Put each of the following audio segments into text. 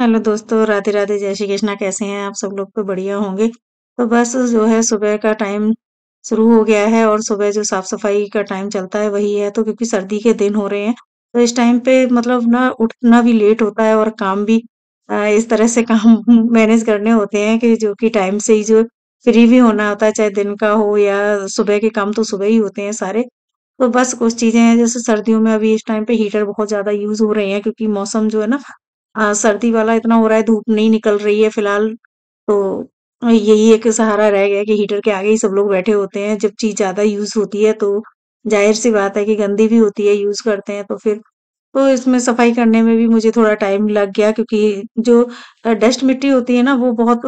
Hello दोस्तों राधे राधे जय श्री कृष्णा कैसे हैं आप सब लोग तो बढ़िया होंगे तो बस जो है सुबह का टाइम शुरू हो गया है और सुबह जो साफ सफाई का टाइम चलता है वही है तो क्योंकि सर्दी के दिन हो रहे हैं तो इस टाइम पे मतलब ना उठना भी लेट होता है और काम भी इस तरह से काम मैनेज करने होते हैं कि जो कि टाइम से ही जो फ्री भी होना होता है चाहे दिन का हो या सुबह के काम तो सुबह ही होते हैं सारे तो बस कुछ चीजें हैं जैसे सर्दियों में अभी इस टाइम पे हीटर बहुत ज्यादा यूज हो रहे हैं क्योंकि मौसम जो है ना आ, हाँ, सर्दी वाला इतना हो रहा है धूप नहीं निकल रही है फिलहाल तो यही एक सहारा रह गया कि हीटर के आगे ही सब लोग बैठे होते हैं जब चीज ज्यादा यूज होती है तो जाहिर सी बात है कि गंदी भी होती है यूज करते हैं तो फिर तो इसमें सफाई करने में भी मुझे थोड़ा टाइम लग गया क्योंकि जो डस्ट मिट्टी होती है ना वो बहुत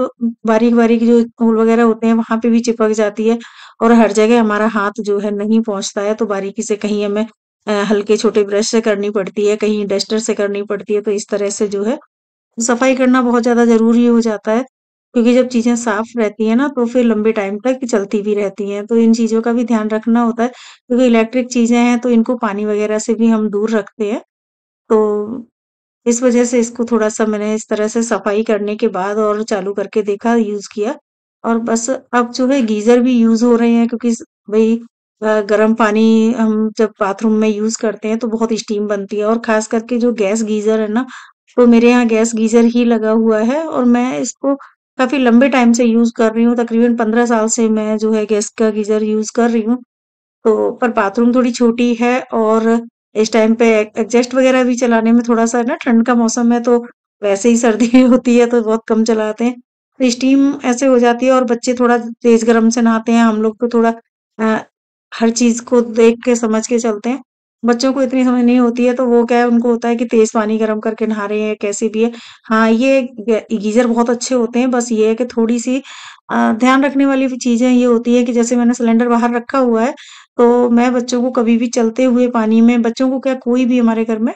बारीक बारीक जो फूल वगैरह होते हैं वहां पे भी चिपक जाती है और हर जगह हमारा हाथ जो है नहीं पहुंचता है तो बारीकी से कहीं हमें हल्के छोटे ब्रश से करनी पड़ती है कहीं डस्टर से करनी पड़ती है तो इस तरह से जो है सफाई करना बहुत ज़्यादा ज़रूरी हो जाता है क्योंकि जब चीज़ें साफ रहती है ना तो फिर लंबे टाइम तक चलती भी रहती हैं तो इन चीज़ों का भी ध्यान रखना होता है क्योंकि इलेक्ट्रिक चीज़ें हैं तो इनको पानी वगैरह से भी हम दूर रखते हैं तो इस वजह से इसको थोड़ा सा मैंने इस तरह से सफाई करने के बाद और चालू करके देखा यूज़ किया और बस अब जो है गीज़र भी यूज़ हो रहे हैं क्योंकि भाई गर्म पानी हम जब बाथरूम में यूज करते हैं तो बहुत स्टीम बनती है और खास करके जो गैस गीजर है ना तो मेरे यहाँ गैस गीजर ही लगा हुआ है और मैं इसको काफी लंबे टाइम से यूज कर रही हूँ तकरीबन पंद्रह साल से मैं जो है गैस का गीजर यूज कर रही हूँ तो पर बाथरूम थोड़ी छोटी है और इस टाइम पे एडजस्ट वगैरह भी चलाने में थोड़ा सा ना ठंड का मौसम है तो वैसे ही सर्दी होती है तो बहुत कम चलाते हैं स्टीम तो ऐसे हो जाती है और बच्चे थोड़ा तेज गर्म से नहाते हैं हम लोग को थोड़ा हर चीज को देख के समझ के चलते हैं। बच्चों को इतनी समझ नहीं होती है तो वो क्या है उनको होता है कि तेज़ पानी गर्म करके नहा रहे हैं कैसे भी है। हाँ, ये गीज़र बहुत अच्छे होते हैं बस ये है कि थोड़ी-सी ध्यान रखने वाली भी चीज़ें ये होती है कि जैसे मैंने सिलेंडर बाहर रखा हुआ है, तो मैं बच्चों को कभी भी चलते हुए पानी में बच्चों को क्या कोई भी हमारे घर में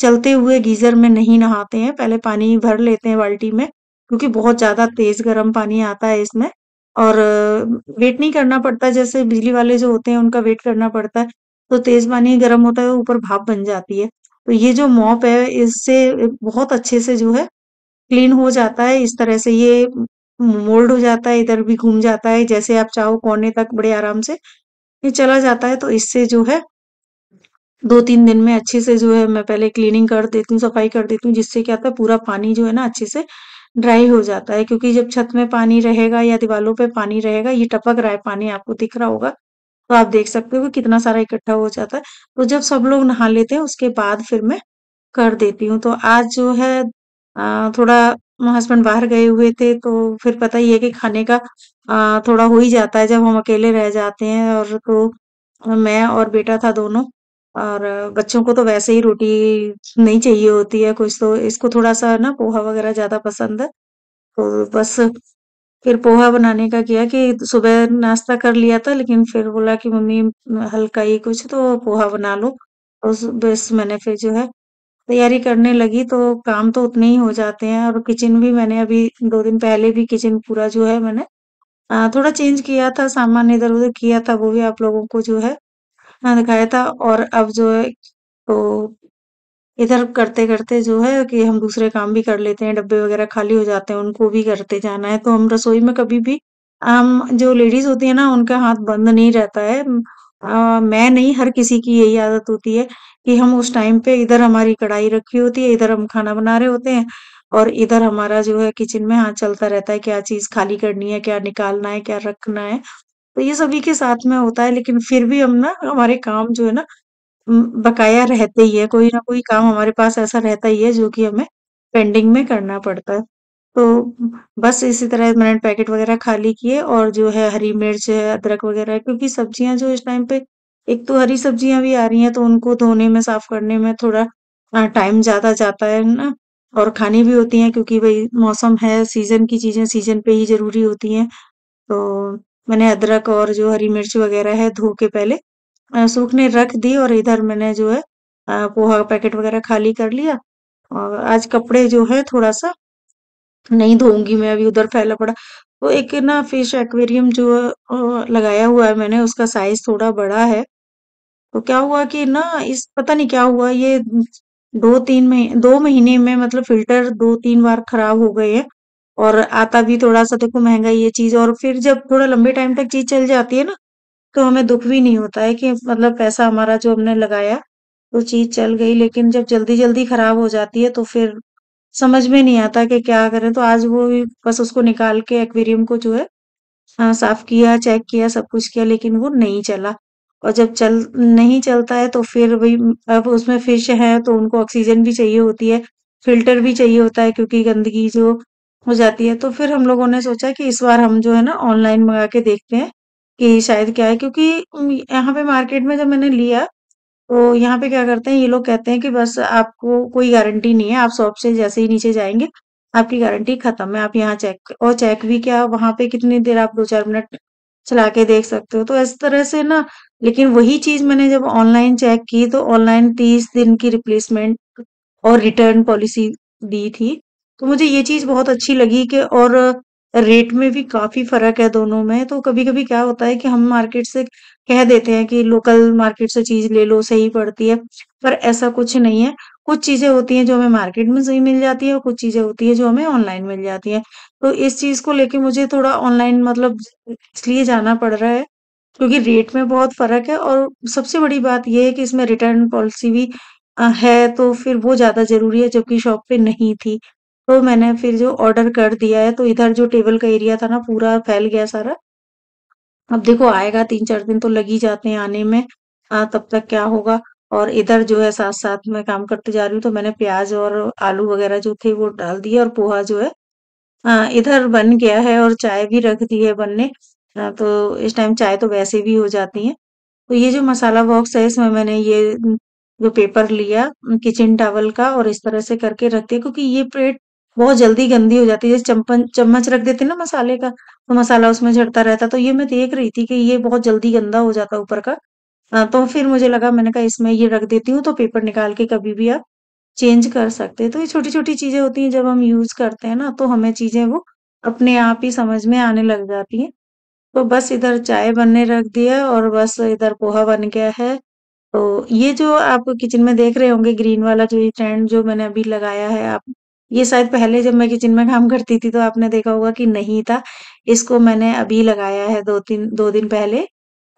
चलते हुए गीज़र में नहीं नहाते हैं, पहले पानी भर लेते हैं बाल्टी में, क्योंकि बहुत ज़्यादा तेज़ गर्म पानी आता है इसमें। और वेट नहीं करना पड़ता जैसे बिजली वाले जो होते हैं उनका वेट करना पड़ता है तो तेज पानी गर्म होता है ऊपर भाप बन जाती है तो ये जो मॉप है इससे बहुत अच्छे से जो है क्लीन हो जाता है इस तरह से ये मोल्ड हो जाता है इधर भी घूम जाता है जैसे आप चाहो कोने तक बड़े आराम से ये चला जाता है तो इससे जो है दो तीन दिन में अच्छे से जो है मैं पहले क्लीनिंग कर देती हूँ सफाई कर देती हूँ जिससे क्या होता है पूरा पानी जो है ना अच्छे से ड्राई हो जाता है क्योंकि जब छत में पानी रहेगा या दीवारों पे पानी रहेगा ये टपक रहा है पानी आपको दिख रहा होगा तो आप देख सकते हो कितना सारा इकट्ठा हो जाता है तो जब सब लोग नहा लेते हैं उसके बाद फिर मैं कर देती हूँ तो आज जो है थोड़ा हस्बैंड बाहर गए हुए थे तो फिर पता ही है कि खाने का थोड़ा हो ही जाता है जब हम अकेले रह जाते हैं और तो मैं और बेटा था दोनों और बच्चों को तो वैसे ही रोटी नहीं चाहिए होती है कुछ तो इसको थोड़ा सा ना पोहा वगैरह ज़्यादा पसंद है तो बस फिर पोहा बनाने का किया कि सुबह नाश्ता कर लिया था लेकिन फिर बोला कि मम्मी हल्का ही कुछ तो पोहा बना लो तो उस बस मैंने फिर जो है तैयारी करने लगी तो काम तो उतने ही हो जाते हैं और किचन भी मैंने अभी दो दिन पहले भी किचन पूरा जो है मैंने थोड़ा चेंज किया था सामान इधर उधर किया था वो भी आप लोगों को जो है दिखाया था और अब जो है तो इधर करते करते जो है कि हम दूसरे काम भी कर लेते हैं डब्बे वगैरह खाली हो जाते हैं उनको भी करते जाना है तो हम रसोई में कभी भी हम जो लेडीज होती है ना उनका हाथ बंद नहीं रहता है आ, मैं नहीं हर किसी की यही आदत होती है कि हम उस टाइम पे इधर हमारी कढ़ाई रखी होती है इधर हम खाना बना रहे होते हैं और इधर हमारा जो है किचन में हाथ चलता रहता है क्या चीज खाली करनी है क्या निकालना है क्या रखना है तो ये सभी के साथ में होता है लेकिन फिर भी हम ना हमारे काम जो है ना बकाया रहते ही है कोई ना कोई काम हमारे पास ऐसा रहता ही है जो कि हमें पेंडिंग में करना पड़ता है तो बस इसी तरह मैंने पैकेट वगैरह खाली किए और जो है हरी मिर्च अदरक वगैरह क्योंकि सब्जियां जो इस टाइम पे एक तो हरी सब्जियां भी आ रही हैं तो उनको धोने में साफ करने में थोड़ा टाइम ज्यादा जाता है ना और खानी भी होती हैं क्योंकि भाई मौसम है सीजन की चीजें सीजन पे ही जरूरी होती हैं तो मैंने अदरक और जो हरी मिर्च वगैरह है धो के पहले सूखने रख दी और इधर मैंने जो है पोहा का पैकेट वगैरह खाली कर लिया और आज कपड़े जो है थोड़ा सा नहीं धोऊंगी मैं अभी उधर फैला पड़ा तो एक ना फिश एक्वेरियम जो लगाया हुआ है मैंने उसका साइज थोड़ा बड़ा है तो क्या हुआ कि ना इस पता नहीं क्या हुआ ये दो तीन महीने दो महीने में मतलब फिल्टर दो तीन बार खराब हो गए हैं और आता भी थोड़ा सा देखो महंगा ये चीज और फिर जब थोड़ा लंबे टाइम तक चीज चल जाती है ना तो हमें दुख भी नहीं होता है कि मतलब पैसा हमारा जो हमने लगाया तो चीज चल गई लेकिन जब जल्दी जल्दी खराब हो जाती है तो फिर समझ में नहीं आता कि क्या करें तो आज वो भी बस उसको निकाल के एक्वेरियम को जो है हाँ, साफ किया चेक किया सब कुछ किया लेकिन वो नहीं चला और जब चल नहीं चलता है तो फिर वही अब उसमें फिश है तो उनको ऑक्सीजन भी चाहिए होती है फिल्टर भी चाहिए होता है क्योंकि गंदगी जो हो जाती है तो फिर हम लोगों ने सोचा कि इस बार हम जो है ना ऑनलाइन मंगा के देखते हैं कि शायद क्या है क्योंकि यहाँ पे मार्केट में जब मैंने लिया तो यहाँ पे क्या करते हैं ये लोग कहते हैं कि बस आपको कोई गारंटी नहीं है आप शॉप से जैसे ही नीचे जाएंगे आपकी गारंटी खत्म है आप यहाँ चेक और चेक भी क्या वहां पे कितनी देर आप दो चार मिनट चला के देख सकते हो तो इस तरह से ना लेकिन वही चीज मैंने जब ऑनलाइन चेक की तो ऑनलाइन तीस दिन की रिप्लेसमेंट और रिटर्न पॉलिसी दी थी तो मुझे ये चीज़ बहुत अच्छी लगी कि और रेट में भी काफ़ी फ़र्क है दोनों में, तो कभी-कभी क्या होता है कि हम मार्केट से कह देते हैं कि लोकल मार्केट से चीज़ ले लो, सही पड़ती है, पर ऐसा कुछ नहीं है। कुछ चीज़ें होती हैं जो हमें मार्केट में सही मिल जाती है और कुछ चीज़ें होती हैं जो हमें ऑनलाइन मिल जाती हैं। तो इस चीज़ को लेके मुझे थोड़ा ऑनलाइन मतलब इसलिए जाना पड़ रहा है, क्योंकि रेट में बहुत फ़र्क है और सबसे बड़ी बात यह है कि इसमें रिटर्न पॉलिसी भी है, तो फिर वो ज़्यादा ज़रूरी है, जबकि शॉप पे नहीं थी। तो मैंने फिर जो ऑर्डर कर दिया है तो इधर जो टेबल का एरिया था ना पूरा फैल गया सारा अब देखो आएगा तीन चार दिन तो लग ही जाते हैं आने में आ, हाँ, तब तक क्या होगा और इधर जो है साथ साथ में काम करते जा रही हूँ तो मैंने प्याज और आलू वगैरह जो थे वो डाल दिए और पोहा जो है आ, हाँ, इधर बन गया है और चाय भी रख दी है बनने आ, हाँ, तो इस टाइम चाय तो वैसे भी हो जाती है तो ये जो मसाला बॉक्स है इसमें मैंने ये जो पेपर लिया किचन टावल का और इस तरह से करके रख दिया क्योंकि ये प्लेट बहुत जल्दी गंदी हो जाती है चम्पन चम्मच रख देते ना मसाले का तो मसाला उसमें झड़ता रहता तो ये मैं देख रही थी कि ये बहुत जल्दी गंदा हो जाता ऊपर का तो फिर मुझे लगा मैंने कहा इसमें ये रख देती हूँ तो पेपर निकाल के कभी भी आप चेंज कर सकते हैं तो ये छोटी छोटी चीजें होती हैं जब हम यूज करते हैं ना तो हमें चीजें वो अपने आप ही समझ में आने लग जाती हैं तो बस इधर चाय बनने रख दिया और बस इधर पोहा बन गया है तो ये जो आप किचन में देख रहे होंगे ग्रीन वाला जो ये ट्रेंड जो मैंने अभी लगाया है आप ये शायद पहले जब मैं किचन में काम करती थी तो आपने देखा होगा कि नहीं था इसको मैंने अभी लगाया है दो तीन दो दिन पहले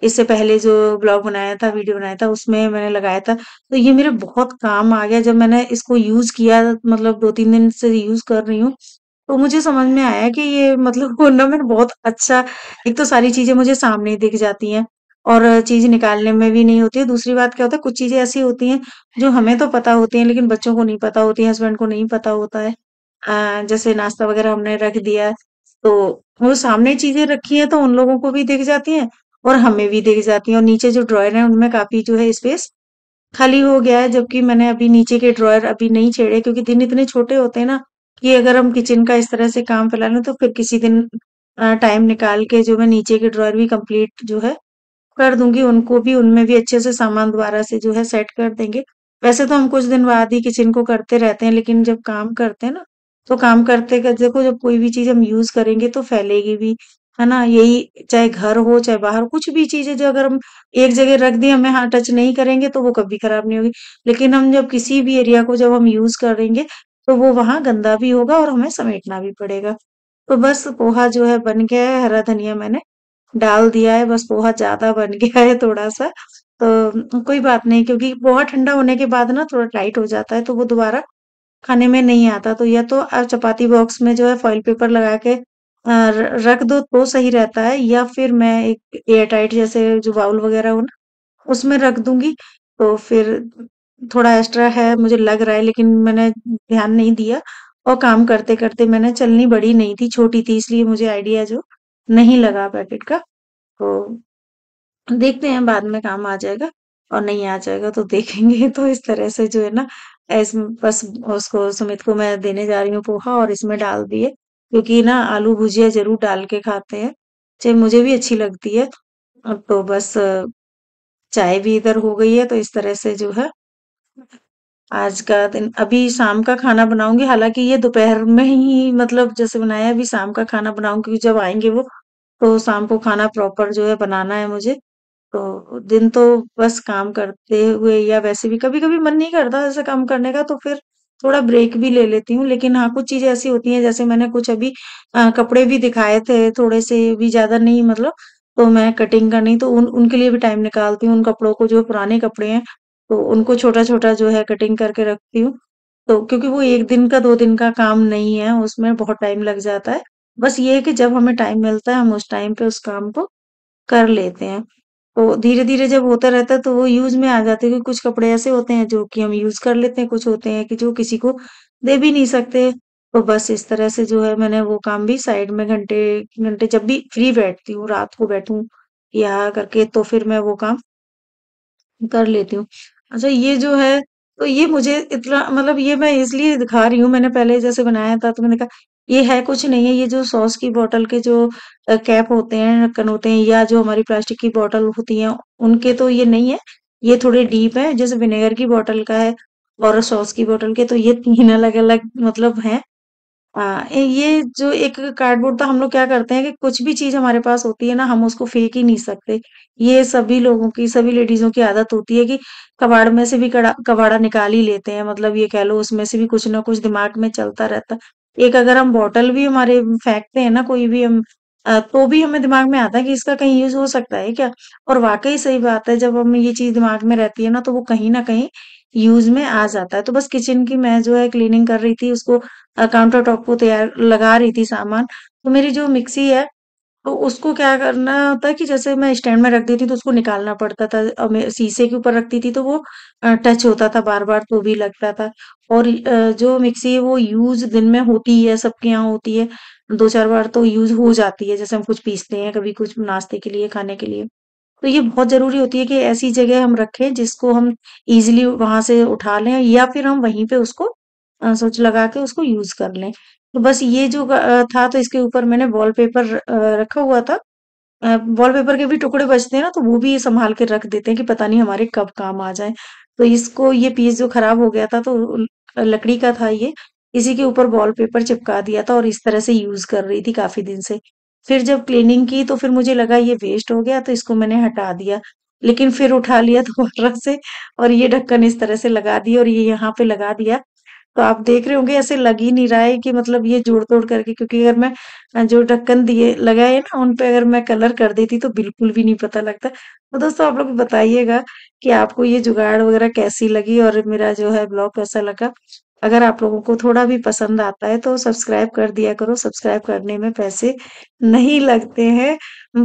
इससे पहले जो ब्लॉग बनाया था वीडियो बनाया था उसमें मैंने लगाया था तो ये मेरे बहुत काम आ गया जब मैंने इसको यूज किया मतलब दो तीन दिन से यूज कर रही हूँ तो मुझे समझ में आया कि ये मतलब ना मैंने बहुत अच्छा एक तो सारी चीजें मुझे सामने दिख जाती हैं और चीज निकालने में भी नहीं होती है दूसरी बात क्या होता है कुछ चीजें ऐसी होती हैं जो हमें तो पता होती हैं लेकिन बच्चों को नहीं पता होती है हस्बैंड को नहीं पता होता है अ, जैसे नाश्ता वगैरह हमने रख दिया तो वो सामने चीजें रखी हैं तो उन लोगों को भी दिख जाती हैं और हमें भी दिख जाती हैं और नीचे जो ड्रॉयर है उनमें काफ़ी जो है स्पेस खाली हो गया है जबकि मैंने अभी नीचे के ड्रॉयर अभी नहीं छेड़े क्योंकि दिन इतने छोटे होते हैं ना कि अगर हम किचन का इस तरह से काम फैला लें तो फिर किसी दिन टाइम निकाल के जो है नीचे के ड्रॉयर भी कंप्लीट जो है कर दूंगी उनको भी उनमें भी अच्छे से सामान दोबारा से जो है सेट कर देंगे वैसे तो हम कुछ दिन बाद ही किचन को करते रहते हैं लेकिन जब काम करते हैं ना तो काम करते कर देखो जब कोई भी चीज हम यूज करेंगे तो फैलेगी भी है ना यही चाहे घर हो चाहे बाहर कुछ भी चीजें जो अगर हम एक जगह रख दें हमें हाँ टच नहीं करेंगे तो वो कभी खराब नहीं होगी लेकिन हम जब किसी भी एरिया को जब हम यूज करेंगे तो वो वहां गंदा भी होगा और हमें समेटना भी पड़ेगा तो बस पोहा जो है बन गया है हरा धनिया मैंने डाल दिया है बस पोहा ज्यादा बन गया है थोड़ा सा तो कोई बात नहीं क्योंकि पोहा ठंडा होने के बाद ना थोड़ा टाइट हो जाता है तो वो दोबारा खाने में नहीं आता तो या तो आप चपाती बॉक्स में जो है फॉइल पेपर लगा के रख दो तो सही रहता है या फिर मैं एक एयर टाइट जैसे जो बाउल वगैरह हो ना उसमें रख दूंगी तो फिर थोड़ा एक्स्ट्रा है मुझे लग रहा है लेकिन मैंने ध्यान नहीं दिया और काम करते करते मैंने चलनी बड़ी नहीं थी छोटी थी इसलिए मुझे आइडिया जो नहीं लगा पैकेट का तो देखते हैं बाद में काम आ जाएगा और नहीं आ जाएगा तो देखेंगे तो इस तरह से जो है ना ऐस बस उसको सुमित को मैं देने जा रही हूँ पोहा और इसमें डाल दिए क्योंकि ना आलू भुजिया जरूर डाल के खाते हैं चाहे मुझे भी अच्छी लगती है तो बस चाय भी इधर हो गई है तो इस तरह से जो है आज का दिन अभी शाम का खाना बनाऊंगी हालांकि ये दोपहर में ही मतलब जैसे बनाया अभी शाम का खाना बनाऊंगी क्योंकि जब आएंगे वो तो शाम को खाना प्रॉपर जो है बनाना है मुझे। तो दिन तो बस काम करते हुए या वैसे भी कभी-कभी मन नहीं करता ऐसे काम करने का तो फिर थोड़ा ब्रेक भी ले लेती हूँ। लेकिन हाँ, कुछ चीज़ें ऐसी होती हैं जैसे मैंने कुछ अभी आ, कपड़े भी दिखाए थे थोड़े-से भी ज़्यादा नहीं मतलब तो मैं कटिंग करनी तो उन उनके लिए भी टाइम निकालती हूँ। उन कपड़ों को जो पुराने कपड़े हैं तो उनको छोटा-छोटा जो है कटिंग करके रखती हूँ। तो क्योंकि वो एक दिन का दो दिन का काम नहीं है उसमें बहुत टाइम लग जाता है। बस ये है कि जब हमें टाइम मिलता है हम उस टाइम पे उस काम को कर लेते हैं तो धीरे धीरे जब होता रहता है तो वो यूज में आ जाते हैं कुछ कपड़े ऐसे होते हैं जो कि हम यूज कर लेते हैं कुछ होते हैं कि जो किसी को दे भी नहीं सकते तो बस इस तरह से जो है मैंने वो काम भी साइड में घंटे घंटे जब भी फ्री बैठती हूँ रात को बैठू या करके तो फिर मैं वो काम कर लेती हूँ अच्छा ये जो है तो ये मुझे इतना मतलब ये मैं इसलिए दिखा रही हूँ मैंने पहले जैसे बनाया था तो मैंने कहा ये है कुछ नहीं है ये जो सॉस की बोतल के जो कैप होते हैं ढक्कन होते हैं या जो हमारी प्लास्टिक की बोतल होती है उनके तो ये नहीं है ये थोड़े डीप है जैसे विनेगर की बोतल का है और सॉस की बोतल के तो ये तीन अलग अलग मतलब हैं हाँ, ये जो एक कार्डबोर्ड था हम लोग क्या करते हैं कि कुछ भी चीज़ हमारे पास होती है ना, हम उसको फेंक ही नहीं सकते। ये सभी लोगों की, सभी लेडीज़ों की आदत होती है कि कबाड़ में से भी कड़ा कबाड़ा निकाल ही लेते हैं, मतलब ये कह लो उसमें से भी कुछ ना कुछ दिमाग में चलता रहता एक अगर हम बॉटल भी हमारे फेंकते हैं ना कोई भी हम तो भी हमें दिमाग में आता है कि इसका कहीं यूज़ हो सकता है क्या? और वाक़ई सही बात है, जब हमें ये चीज़ दिमाग में रहती है ना, तो वो कहीं ना कहीं यूज में आ जाता है तो बस किचन की मैं जो है क्लीनिंग कर रही थी उसको काउंटर टॉप को तैयार लगा रही थी सामान तो मेरी जो मिक्सी है तो उसको क्या करना होता है कि जैसे मैं स्टैंड में रख देती तो उसको निकालना पड़ता था और मैं शीशे के ऊपर रखती थी तो वो टच होता था बार बार तो भी लगता था और जो मिक्सी है वो यूज दिन में होती है सबके यहाँ होती है दो चार बार तो यूज हो जाती है जैसे हम कुछ पीसते हैं कभी कुछ नाश्ते के लिए खाने के लिए तो ये बहुत जरूरी होती है कि ऐसी जगह हम रखें जिसको हम इजिली वहां से उठा लें या फिर हम वहीं पे उसको सोच लगा के उसको यूज कर लें तो बस ये जो था तो इसके ऊपर मैंने वॉलपेपर रखा हुआ था वॉलपेपर के भी टुकड़े बचते हैं ना तो वो भी संभाल के रख देते हैं कि पता नहीं हमारे कब काम आ जाए तो इसको ये पीस जो खराब हो गया था तो लकड़ी का था ये इसी के ऊपर वॉलपेपर चिपका दिया था और इस तरह से यूज कर रही थी काफी दिन से फिर जब क्लीनिंग की तो फिर मुझे लगा ये वेस्ट हो गया तो इसको मैंने हटा दिया लेकिन फिर उठा लिया दोबारा से और ये ढक्कन इस तरह से लगा दिया और ये यहाँ पे लगा दिया तो आप देख रहे होंगे ऐसे लग ही नहीं रहा है कि मतलब ये जोड़ तोड़ करके क्योंकि अगर मैं जो ढक्कन दिए लगाए ना उन पे अगर मैं कलर कर देती तो बिल्कुल भी नहीं पता लगता तो दोस्तों आप लोग बताइएगा कि आपको ये जुगाड़ वगैरह कैसी लगी और मेरा जो है ब्लॉग कैसा लगा अगर आप लोगों को थोड़ा भी पसंद आता है तो सब्सक्राइब कर दिया करो सब्सक्राइब करने में पैसे नहीं लगते हैं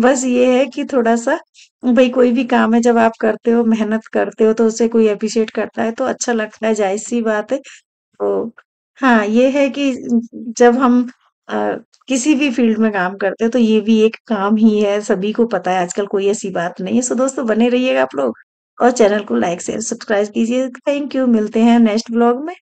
बस ये है कि थोड़ा सा भाई कोई भी काम है जब आप करते हो मेहनत करते हो तो उसे कोई अप्रिशिएट करता है तो अच्छा लगता है जाहिर सी बात है तो हाँ ये है कि जब हम आ, किसी भी फील्ड में काम करते हैं तो ये भी एक काम ही है सभी को पता है आजकल कोई ऐसी बात नहीं है सो दोस्तों बने रहिएगा आप लोग और चैनल को लाइक शेयर सब्सक्राइब कीजिए थैंक यू मिलते हैं नेक्स्ट ब्लॉग में